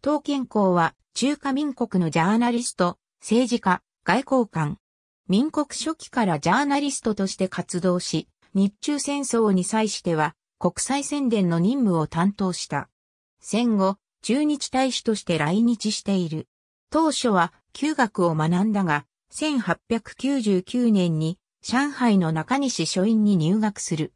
東健公は中華民国のジャーナリスト、政治家、外交官。民国初期からジャーナリストとして活動し、日中戦争に際しては国際宣伝の任務を担当した。戦後、中日大使として来日している。当初は旧学を学んだが、1899年に上海の中西書院に入学する。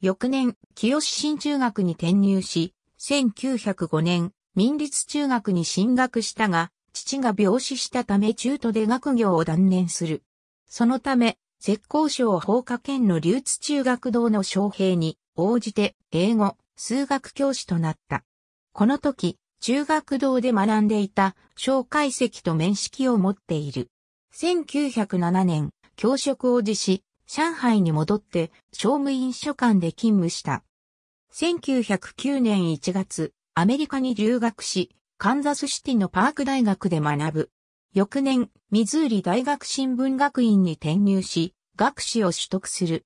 翌年、清新中学に転入し、1905年、民立中学に進学したが、父が病死したため中途で学業を断念する。そのため、石膏省法科県の流津中学堂の招聘に応じて英語、数学教師となった。この時、中学堂で学んでいた小介析と面識を持っている。1907年、教職を辞し、上海に戻って、商務員書館で勤務した。1909年1月、アメリカに留学し、カンザスシティのパーク大学で学ぶ。翌年、ミズーリ大学新聞学院に転入し、学士を取得する。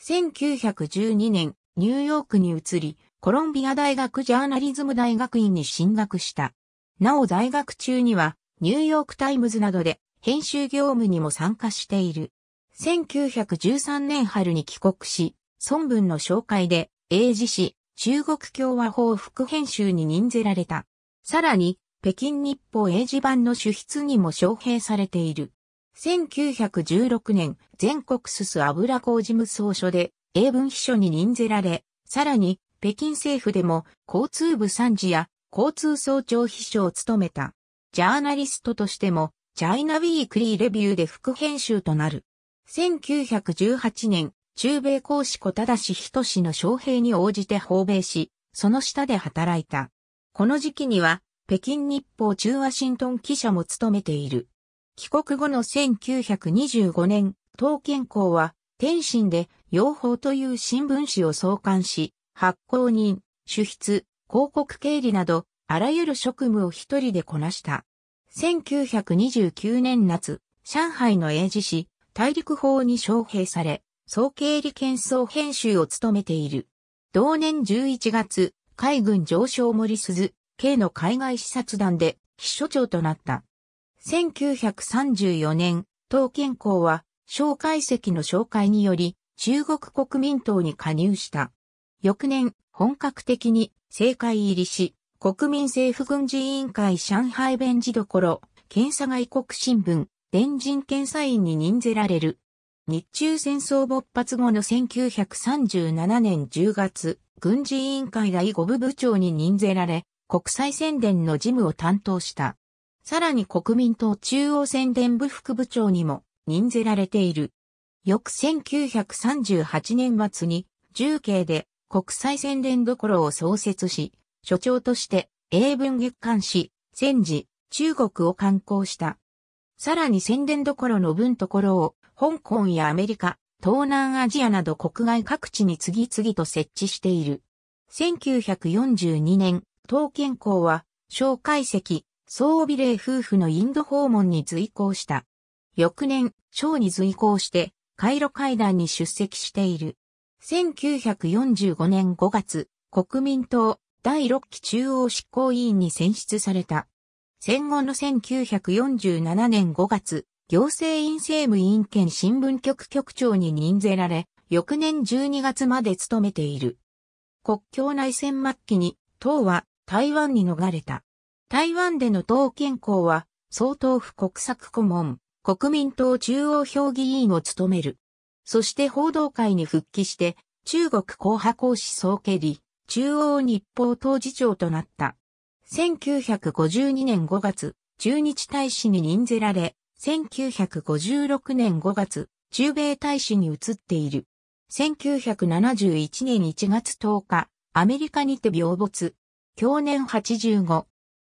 1912年、ニューヨークに移り、コロンビア大学ジャーナリズム大学院に進学した。なお在学中には、ニューヨークタイムズなどで編集業務にも参加している。1913年春に帰国し、孫文の紹介で英字誌中国共和法副編集に任ぜられた。さらに、北京日報英字版の主筆にも招聘されている。1916年、全国すす油工事務総所で英文秘書に任ぜられ、さらに、北京政府でも交通部参事や交通総長秘書を務めた。ジャーナリストとしても、チャイナウィークリーレビューで副編集となる。1918年、中米公子小田氏人氏の将兵に応じて訪米し、その下で働いた。この時期には、北京日報中ワシントン記者も務めている。帰国後の1925年、東健公は、天津で、養蜂という新聞紙を創刊し、発行人、主筆、広告経理など、あらゆる職務を一人でこなした。1929年夏、上海の英字市、大陸法に招聘され、総経理検総編集を務めている。同年11月、海軍上昇森鈴、K の海外視察団で秘書長となった。1934年、東建校は、蒋介石の紹介により、中国国民党に加入した。翌年、本格的に政界入りし、国民政府軍事委員会上海弁事どころ、検査外国新聞、電人検査員に任ぜられる。日中戦争勃発後の1937年10月、軍事委員会第5部部長に任ぜられ、国際宣伝の事務を担当した。さらに国民党中央宣伝部副部長にも任ぜられている。翌1938年末に、重慶で国際宣伝どころを創設し、所長として英文月刊誌、戦時、中国を刊行した。さらに宣伝どころの文ところを香港やアメリカ、東南アジアなど国外各地に次々と設置している。1942年、東憲校は、小海石、総美霊夫婦のインド訪問に随行した。翌年、小に随行して、カイロ会談に出席している。1945年5月、国民党第6期中央執行委員に選出された。戦後の1947年5月、行政院政務委員兼新聞局局長に任ぜられ、翌年12月まで務めている。国境内戦末期に、党は台湾に逃れた。台湾での党憲法は、総統府国策顧問、国民党中央評議員を務める。そして報道会に復帰して、中国公派公使総蹴り、中央日報当事長となった。1952年5月、中日大使に任ぜられ、1956年5月、中米大使に移っている。1971年1月10日、アメリカにて病没。去年85。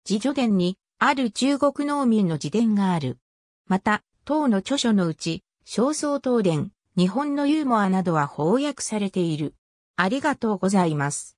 自助伝に、ある中国農民の自伝がある。また、党の著書のうち、焦燥東伝、日本のユーモアなどは翻訳されている。ありがとうございます。